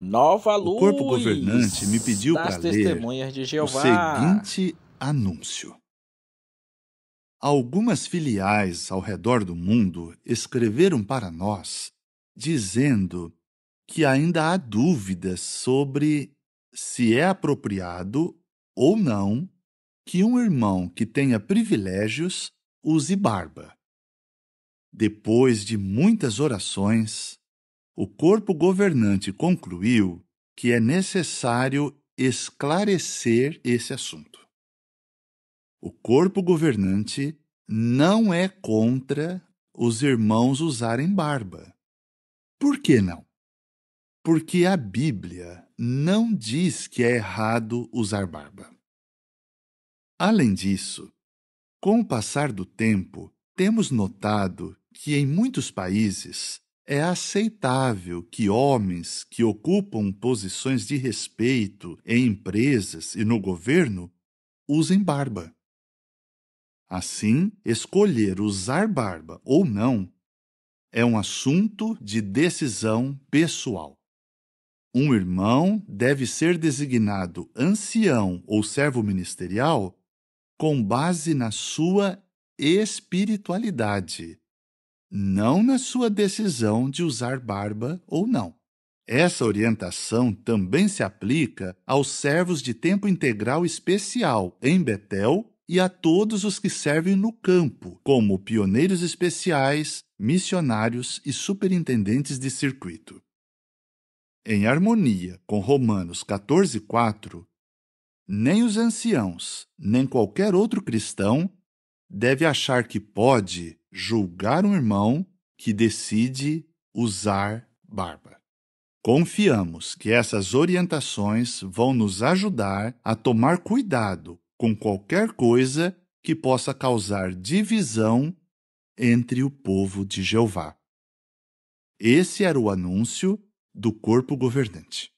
Nova luz. O corpo governante me pediu para ler o seguinte anúncio. Algumas filiais ao redor do mundo escreveram para nós dizendo que ainda há dúvidas sobre se é apropriado ou não que um irmão que tenha privilégios use barba. Depois de muitas orações, o corpo governante concluiu que é necessário esclarecer esse assunto. O corpo governante não é contra os irmãos usarem barba. Por que não? Porque a Bíblia não diz que é errado usar barba. Além disso, com o passar do tempo, temos notado que em muitos países é aceitável que homens que ocupam posições de respeito em empresas e no governo usem barba. Assim, escolher usar barba ou não é um assunto de decisão pessoal. Um irmão deve ser designado ancião ou servo ministerial com base na sua espiritualidade não na sua decisão de usar barba ou não. Essa orientação também se aplica aos servos de tempo integral especial em Betel e a todos os que servem no campo, como pioneiros especiais, missionários e superintendentes de circuito. Em harmonia com Romanos 14:4, nem os anciãos, nem qualquer outro cristão deve achar que pode julgar um irmão que decide usar barba. Confiamos que essas orientações vão nos ajudar a tomar cuidado com qualquer coisa que possa causar divisão entre o povo de Jeová. Esse era o anúncio do corpo governante.